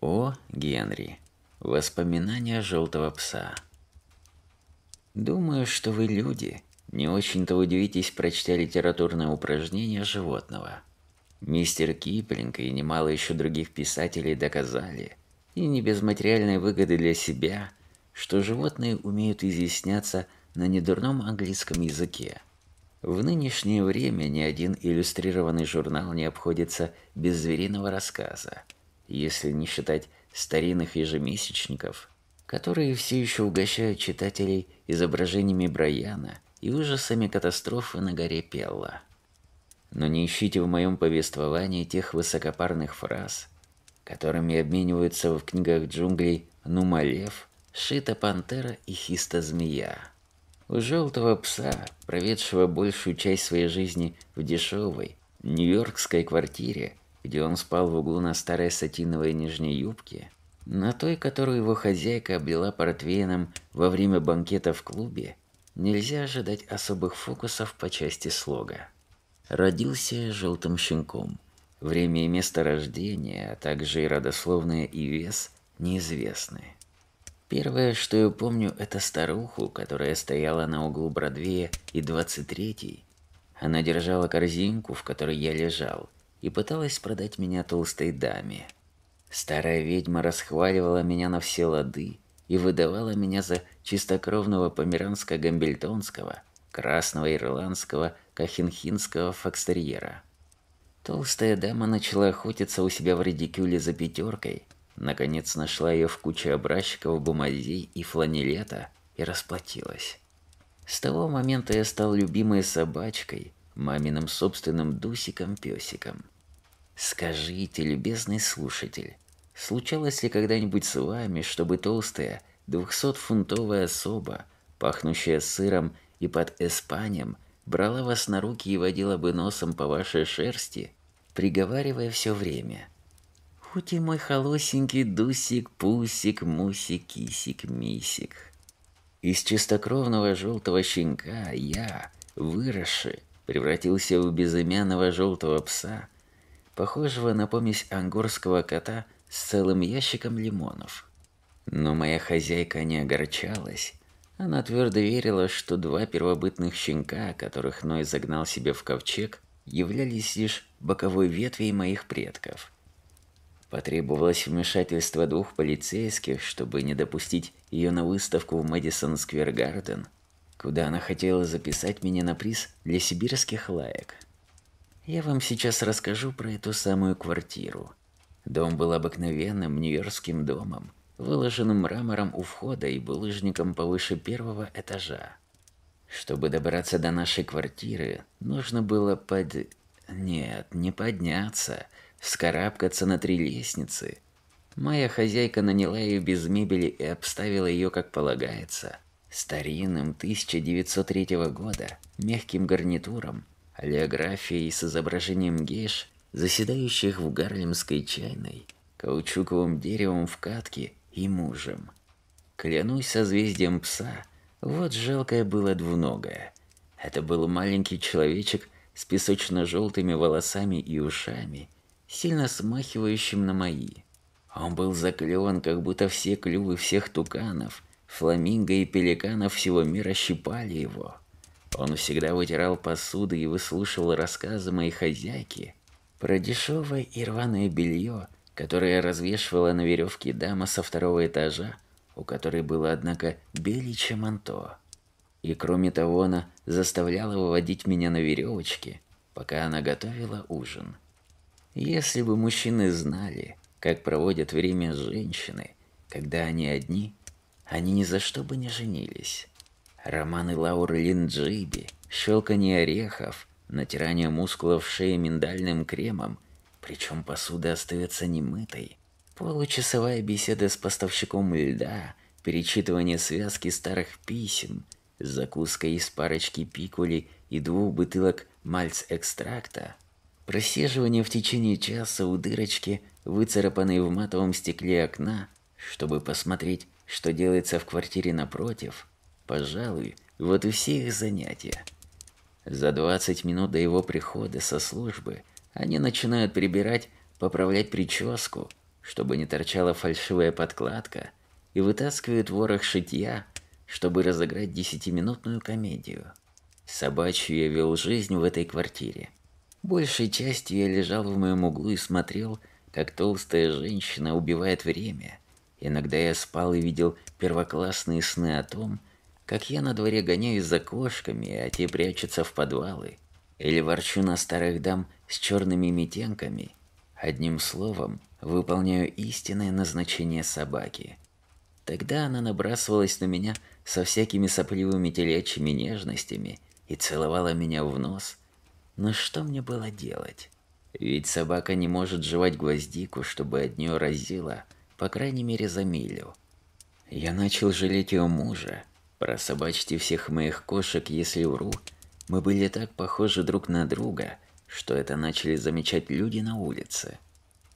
О. Генри. Воспоминания желтого пса. Думаю, что вы люди. Не очень-то удивитесь, прочтя литературное упражнение животного. Мистер Киплинг и немало еще других писателей доказали, и не без материальной выгоды для себя, что животные умеют изъясняться на недурном английском языке. В нынешнее время ни один иллюстрированный журнал не обходится без звериного рассказа – если не считать старинных ежемесячников, которые все еще угощают читателей изображениями Брайана и ужасами катастрофы на горе Пелла. Но не ищите в моем повествовании тех высокопарных фраз, которыми обмениваются в книгах джунглей Нумалев, Шита Пантера и Хиста Змея. У желтого пса, проведшего большую часть своей жизни в дешевой нью-йоркской квартире, где он спал в углу на старой сатиновой нижней юбке, на той, которую его хозяйка облила портвейном во время банкета в клубе, нельзя ожидать особых фокусов по части слога. Родился желтым щенком. Время и место рождения, а также и родословное и вес неизвестны. Первое, что я помню, это старуху, которая стояла на углу Бродвея и 23-й. Она держала корзинку, в которой я лежал – и пыталась продать меня толстой даме. Старая ведьма расхваливала меня на все лады и выдавала меня за чистокровного померанско-гамбельтонского, красного ирландского, кахинхинского фокстерьера. Толстая дама начала охотиться у себя в редикюле за пятеркой, наконец нашла ее в куче образчиков бумазей и фланелета и расплатилась. С того момента я стал любимой собачкой – маминым собственным дусиком-песиком. Скажите, любезный слушатель, случалось ли когда-нибудь с вами, чтобы толстая, двухсотфунтовая особа, пахнущая сыром и под эспанем, брала вас на руки и водила бы носом по вашей шерсти, приговаривая все время «Хути мой холосенький дусик, пусик, мусик, кисик, мисик». Из чистокровного желтого щенка я, выросший, превратился в безымянного желтого пса, похожего на помесь ангорского кота с целым ящиком лимонов. Но моя хозяйка не огорчалась. Она твердо верила, что два первобытных щенка, которых Ной загнал себе в ковчег, являлись лишь боковой ветвей моих предков. Потребовалось вмешательство двух полицейских, чтобы не допустить ее на выставку в Мэдисон Сквер Гарден – куда она хотела записать меня на приз для сибирских лаек. Я вам сейчас расскажу про эту самую квартиру. Дом был обыкновенным нью-йоркским домом, выложенным мрамором у входа и булыжником повыше первого этажа. Чтобы добраться до нашей квартиры, нужно было под... Нет, не подняться, вскарабкаться на три лестницы. Моя хозяйка наняла ее без мебели и обставила ее как полагается – старинным 1903 года мягким гарнитуром, олеографией с изображением гейш, заседающих в гарлемской чайной, каучуковым деревом в катке и мужем. Клянусь созвездием пса, вот жалкое было двуногое. Это был маленький человечек с песочно-желтыми волосами и ушами, сильно смахивающим на мои. Он был заклеван, как будто все клювы всех туканов – Фламинго и пеликанов всего мира щипали его. Он всегда вытирал посуду и выслушивал рассказы моей хозяйки про дешевое и рваное белье, которое развешивала на веревке дама со второго этажа, у которой было, однако, беличье манто. И кроме того, она заставляла выводить меня на веревочке, пока она готовила ужин. Если бы мужчины знали, как проводят время женщины, когда они одни – они ни за что бы не женились. Романы Лауры Линджиби, щелканье орехов, натирание мускулов шеи миндальным кремом, причем посуда остается немытой, получасовая беседа с поставщиком льда, перечитывание связки старых писем, закуска из парочки пикули и двух бутылок мальц-экстракта, просиживание в течение часа у дырочки, выцарапанной в матовом стекле окна, чтобы посмотреть, что делается в квартире напротив, пожалуй, вот и все их занятия. За 20 минут до его прихода со службы они начинают прибирать, поправлять прическу, чтобы не торчала фальшивая подкладка, и вытаскивают ворох шитья, чтобы разыграть десятиминутную комедию. Собачью я вел жизнь в этой квартире. Большей частью я лежал в моем углу и смотрел, как толстая женщина убивает время, Иногда я спал и видел первоклассные сны о том, как я на дворе гоняюсь за кошками, а те прячутся в подвалы, или ворчу на старых дам с черными метенками. Одним словом, выполняю истинное назначение собаки. Тогда она набрасывалась на меня со всякими сопливыми телячьими нежностями и целовала меня в нос. Но что мне было делать? Ведь собака не может жевать гвоздику, чтобы от нее разило – по крайней мере за милю. Я начал жалеть ее мужа. про Прособачьте всех моих кошек, если вру. Мы были так похожи друг на друга, что это начали замечать люди на улице.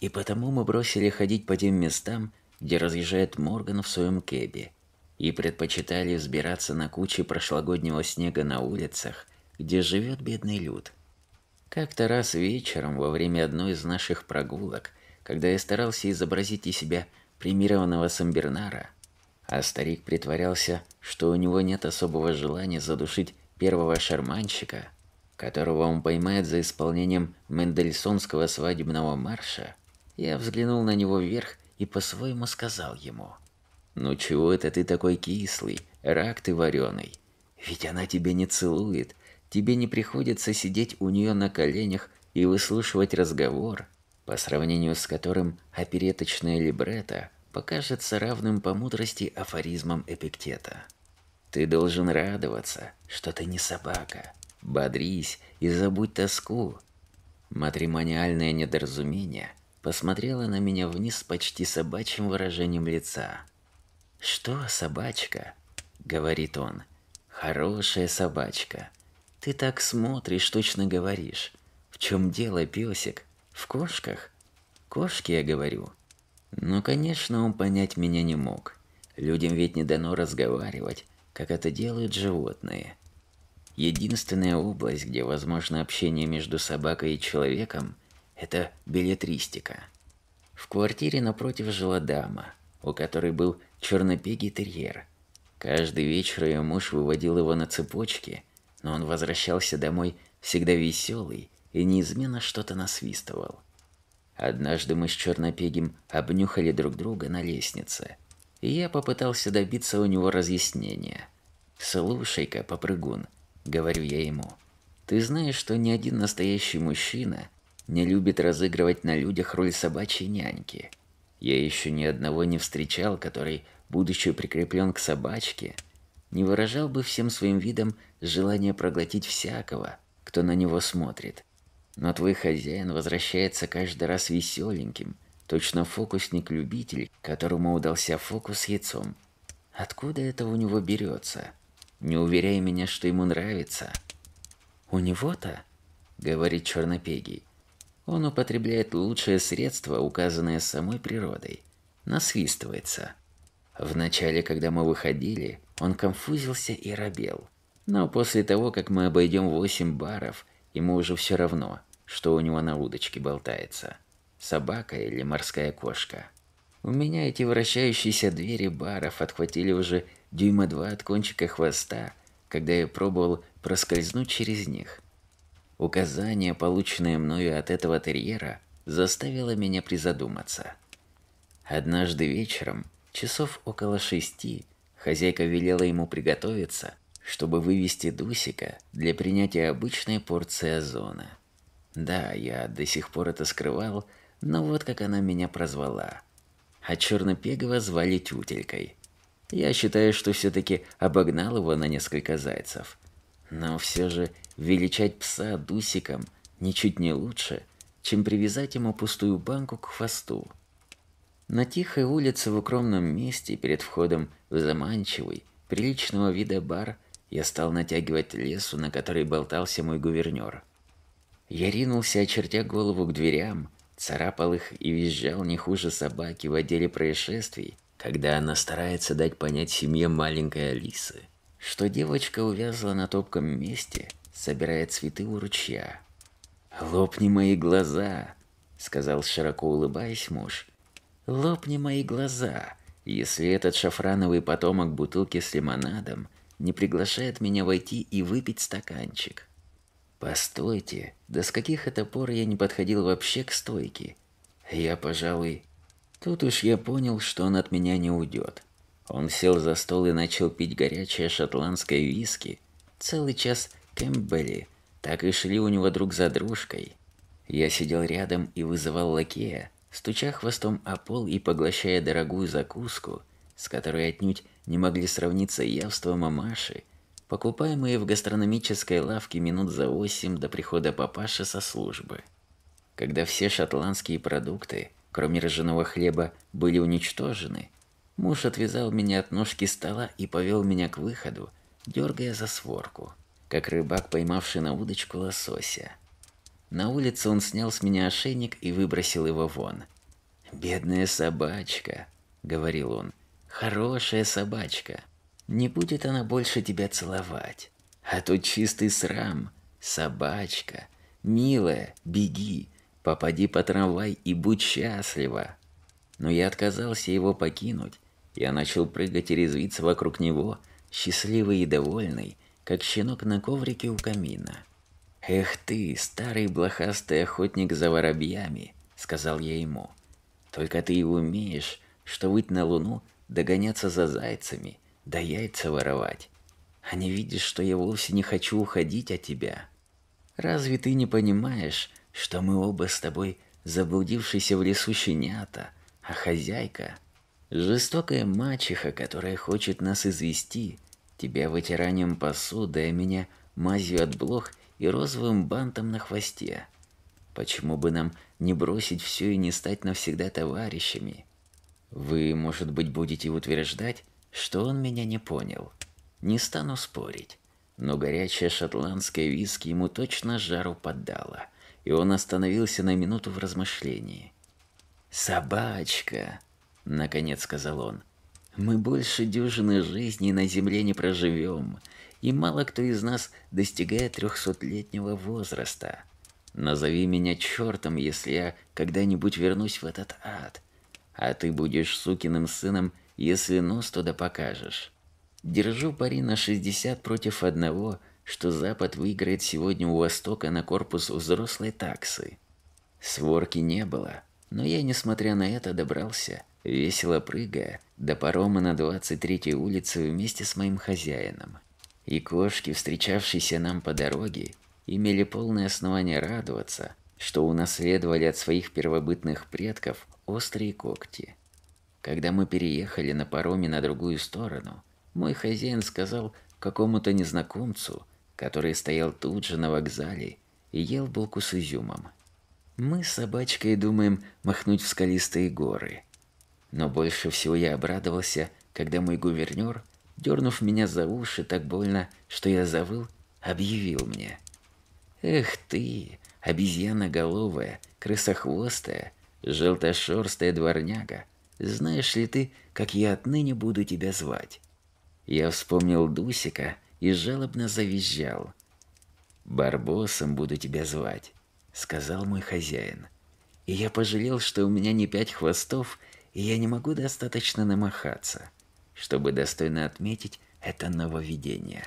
И потому мы бросили ходить по тем местам, где разъезжает Морган в своем кебе, и предпочитали взбираться на кучи прошлогоднего снега на улицах, где живет бедный люд – как-то раз вечером, во время одной из наших прогулок, когда я старался изобразить из себя примированного Самбернара, а старик притворялся, что у него нет особого желания задушить первого шарманщика, которого он поймает за исполнением Мендельсонского свадебного марша, я взглянул на него вверх и по-своему сказал ему, «Ну чего это ты такой кислый, рак ты вареный? Ведь она тебе не целует, тебе не приходится сидеть у нее на коленях и выслушивать разговор, по сравнению с которым опереточное либретто покажется равным по мудрости афоризмам Эпиктета. Ты должен радоваться, что ты не собака. Бодрись и забудь тоску. Матримониальное недоразумение посмотрело на меня вниз с почти собачьим выражением лица. «Что, собачка?» — говорит он. «Хорошая собачка. Ты так смотришь, точно говоришь. В чем дело, песик? В кошках? Кошки, я говорю. Но, ну, конечно, он понять меня не мог. Людям ведь не дано разговаривать, как это делают животные. Единственная область, где возможно общение между собакой и человеком, это билетристика. В квартире напротив жила дама, у которой был чернопегий терьер. Каждый вечер ее муж выводил его на цепочке но он возвращался домой всегда веселый и неизменно что-то насвистывал. Однажды мы с Чернопегим обнюхали друг друга на лестнице, и я попытался добиться у него разъяснения. «Слушай-ка, попрыгун», — говорю я ему, — «ты знаешь, что ни один настоящий мужчина не любит разыгрывать на людях роль собачьей няньки. Я еще ни одного не встречал, который, будучи прикреплен к собачке, — не выражал бы всем своим видом желание проглотить всякого, кто на него смотрит. Но твой хозяин возвращается каждый раз веселеньким, точно фокусник-любитель, которому удался фокус с яйцом. Откуда это у него берется? Не уверяй меня, что ему нравится. «У него-то?» – говорит Чернопегий. Он употребляет лучшее средство, указанное самой природой. Насвистывается. Вначале, когда мы выходили, он конфузился и робел. Но после того, как мы обойдем восемь баров, ему уже все равно, что у него на удочке болтается. Собака или морская кошка. У меня эти вращающиеся двери баров отхватили уже дюйма два от кончика хвоста, когда я пробовал проскользнуть через них. Указание, полученное мною от этого терьера, заставило меня призадуматься. Однажды вечером, часов около шести, Хозяйка велела ему приготовиться, чтобы вывести Дусика для принятия обычной порции озона. Да, я до сих пор это скрывал, но вот как она меня прозвала. А Чернопегова звали Тютелькой. Я считаю, что все-таки обогнал его на несколько зайцев. Но все же величать пса Дусиком ничуть не лучше, чем привязать ему пустую банку к хвосту. На тихой улице в укромном месте перед входом в заманчивый, приличного вида бар я стал натягивать лесу, на которой болтался мой гувернер. Я ринулся, очертя голову к дверям, царапал их и визжал не хуже собаки в отделе происшествий, когда она старается дать понять семье маленькой Алисы, что девочка увязла на топком месте, собирая цветы у ручья. «Лопни мои глаза!» — сказал широко улыбаясь муж, Лопни мои глаза, если этот шафрановый потомок бутылки с лимонадом не приглашает меня войти и выпить стаканчик. Постойте, да с каких это пор я не подходил вообще к стойке? Я, пожалуй... Тут уж я понял, что он от меня не уйдет. Он сел за стол и начал пить горячее шотландское виски. Целый час Кэмпбелли так и шли у него друг за дружкой. Я сидел рядом и вызывал лакея, Стуча хвостом о пол и поглощая дорогую закуску, с которой отнюдь не могли сравниться явства мамаши, покупаемые в гастрономической лавке минут за восемь до прихода папаши со службы. Когда все шотландские продукты, кроме ржаного хлеба, были уничтожены, муж отвязал меня от ножки стола и повел меня к выходу, дергая за сворку, как рыбак, поймавший на удочку лосося. На улице он снял с меня ошейник и выбросил его вон. «Бедная собачка», — говорил он, — «хорошая собачка. Не будет она больше тебя целовать. А тут чистый срам. Собачка, милая, беги, попади по трамвай и будь счастлива». Но я отказался его покинуть. Я начал прыгать и резвиться вокруг него, счастливый и довольный, как щенок на коврике у камина. «Эх ты, старый блохастый охотник за воробьями», — сказал я ему. «Только ты и умеешь, что выть на луну, догоняться за зайцами, да яйца воровать. А не видишь, что я вовсе не хочу уходить от тебя? Разве ты не понимаешь, что мы оба с тобой заблудившиеся в лесу щенята, а хозяйка — жестокая мачеха, которая хочет нас извести, тебя вытиранием посуды, а меня мазью от блох — и розовым бантом на хвосте. Почему бы нам не бросить все и не стать навсегда товарищами? Вы, может быть, будете утверждать, что он меня не понял. Не стану спорить. Но горячая шотландская виски ему точно жару поддала, и он остановился на минуту в размышлении. «Собачка!» – наконец сказал он. «Мы больше дюжины жизни на земле не проживем, и мало кто из нас достигает трехсотлетнего возраста. Назови меня чертом, если я когда-нибудь вернусь в этот ад. А ты будешь сукиным сыном, если нос туда покажешь. Держу пари на 60 против одного, что Запад выиграет сегодня у Востока на корпус взрослой таксы. Сворки не было, но я, несмотря на это, добрался, весело прыгая, до парома на 23-й улице вместе с моим хозяином. И кошки, встречавшиеся нам по дороге, имели полное основание радоваться, что унаследовали от своих первобытных предков острые когти. Когда мы переехали на пароме на другую сторону, мой хозяин сказал какому-то незнакомцу, который стоял тут же на вокзале и ел булку с изюмом. Мы с собачкой думаем махнуть в скалистые горы. Но больше всего я обрадовался, когда мой гувернер дернув меня за уши так больно, что я завыл, объявил мне. «Эх ты, обезьяноголовая, крысохвостая, желтошерстая дворняга, знаешь ли ты, как я отныне буду тебя звать?» Я вспомнил Дусика и жалобно завизжал. «Барбосом буду тебя звать», — сказал мой хозяин. И я пожалел, что у меня не пять хвостов, и я не могу достаточно намахаться чтобы достойно отметить это нововведение.